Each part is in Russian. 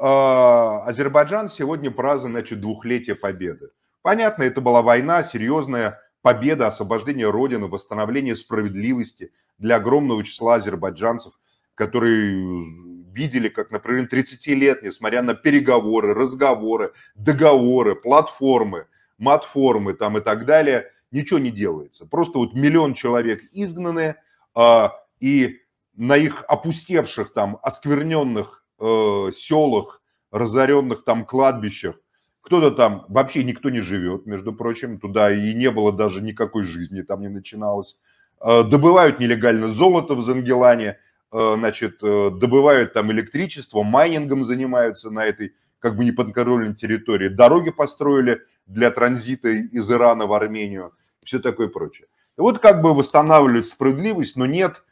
А, Азербайджан сегодня празднует значит, двухлетие победы. Понятно, это была война, серьезная победа, освобождение Родины, восстановление справедливости для огромного числа азербайджанцев, которые видели, как на протяжении 30 лет, несмотря на переговоры, разговоры, договоры, платформы, матформы там и так далее, ничего не делается. Просто вот миллион человек изгнаны, а, и на их опустевших там, оскверненных Э, селах, разоренных там кладбищах. Кто-то там, вообще никто не живет, между прочим, туда и не было даже никакой жизни, там не начиналось. Э, добывают нелегально золото в Зангелане, э, значит, добывают там электричество, майнингом занимаются на этой как бы неподконтрольной территории. Дороги построили для транзита из Ирана в Армению, все такое прочее. вот как бы восстанавливают справедливость, но нет,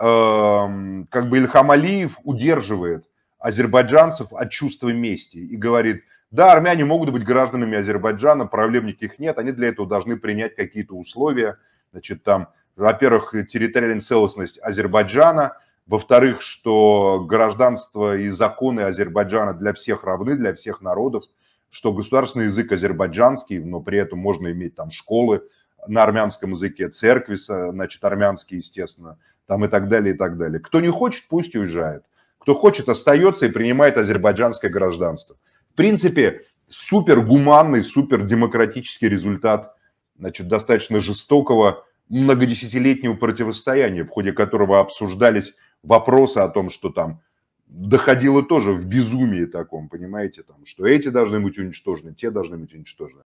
эм, как бы Ильхам Алиев удерживает азербайджанцев от чувства мести и говорит, да, армяне могут быть гражданами Азербайджана, проблем никаких нет, они для этого должны принять какие-то условия, значит, там, во-первых, территориальная целостность Азербайджана, во-вторых, что гражданство и законы Азербайджана для всех равны, для всех народов, что государственный язык азербайджанский, но при этом можно иметь там школы на армянском языке, церкви, значит, армянские, естественно, там и так далее, и так далее. Кто не хочет, пусть уезжает. Кто хочет, остается и принимает азербайджанское гражданство. В принципе, супер гуманный, супер демократический результат значит, достаточно жестокого многодесятилетнего противостояния, в ходе которого обсуждались вопросы о том, что там доходило тоже в безумии таком, понимаете, там, что эти должны быть уничтожены, те должны быть уничтожены.